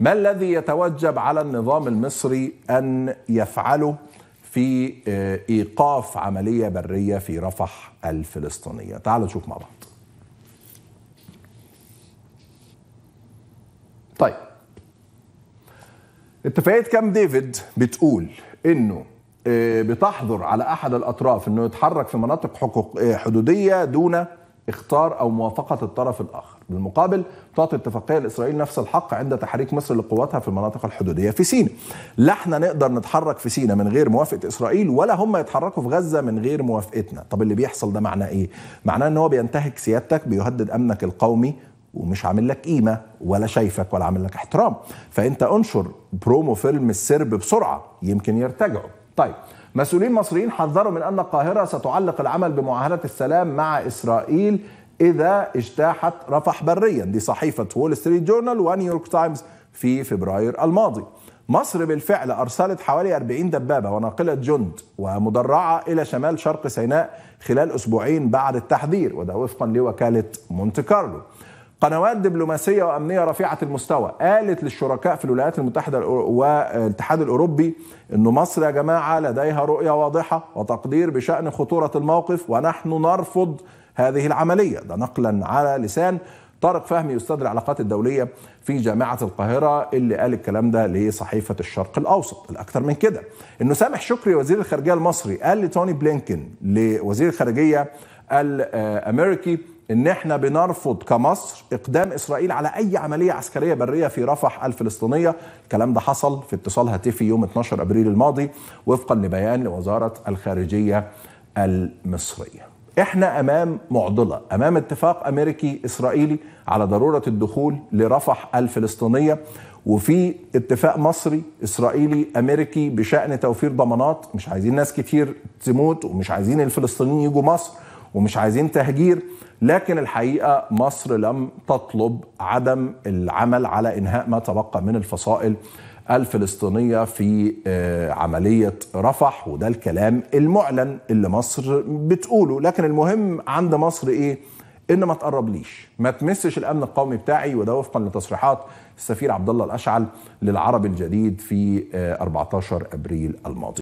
ما الذي يتوجب على النظام المصري ان يفعله في آه، ايقاف عمليه بريه في رفح الفلسطينيه تعالوا نشوف مع بعض طيب اتفاقيه كام ديفيد بتقول انه آه، بتحظر على احد الاطراف انه يتحرك في مناطق حقوق آه، حدوديه دون اختار او موافقه الطرف الاخر بالمقابل تعطي الاتفاقيه لاسرائيل نفس الحق عند تحريك مصر لقواتها في المناطق الحدوديه في سيناء لا احنا نقدر نتحرك في سيناء من غير موافقه اسرائيل ولا هم يتحركوا في غزه من غير موافقتنا طب اللي بيحصل ده معناه ايه معناه ان هو بينتهك سيادتك بيهدد امنك القومي ومش عامل لك قيمه ولا شايفك ولا عامل لك احترام فانت انشر برومو فيلم السرب بسرعه يمكن يرتجعوا طيب مسؤولين مصريين حذروا من أن القاهرة ستعلق العمل بمعاهدة السلام مع إسرائيل إذا اجتاحت رفح بريا دي صحيفة وول ستريت جورنال ونيويورك تايمز في فبراير الماضي مصر بالفعل أرسلت حوالي 40 دبابة وناقلة جند ومدرعة إلى شمال شرق سيناء خلال أسبوعين بعد التحذير وده وفقا لوكالة مونت كارلو قنوات دبلوماسيه وامنيه رفيعه المستوى قالت للشركاء في الولايات المتحده والاتحاد الاوروبي انه مصر يا جماعه لديها رؤيه واضحه وتقدير بشان خطوره الموقف ونحن نرفض هذه العمليه ده نقلا على لسان طارق فهمي استاذ العلاقات الدوليه في جامعه القاهره اللي قال الكلام ده لصحيفه الشرق الاوسط الاكثر من كده انه سامح شكري وزير الخارجيه المصري قال لتوني بلينكن لوزير الخارجيه الامريكي ان احنا بنرفض كمصر اقدام اسرائيل على اي عمليه عسكريه بريه في رفح الفلسطينيه الكلام ده حصل في اتصال هاتفي يوم 12 ابريل الماضي وفقا لبيان لوزاره الخارجيه المصريه احنا امام معضله امام اتفاق امريكي اسرائيلي على ضروره الدخول لرفح الفلسطينيه وفي اتفاق مصري اسرائيلي امريكي بشان توفير ضمانات مش عايزين ناس كتير تموت ومش عايزين الفلسطينيين يجوا مصر ومش عايزين تهجير لكن الحقيقه مصر لم تطلب عدم العمل على انهاء ما تبقى من الفصائل الفلسطينيه في آه، عمليه رفح وده الكلام المعلن اللي مصر بتقوله لكن المهم عند مصر ايه؟ ان ما تقربليش ما تمسش الامن القومي بتاعي وده وفقا لتصريحات السفير عبد الله الاشعل للعرب الجديد في 14 آه، ابريل الماضي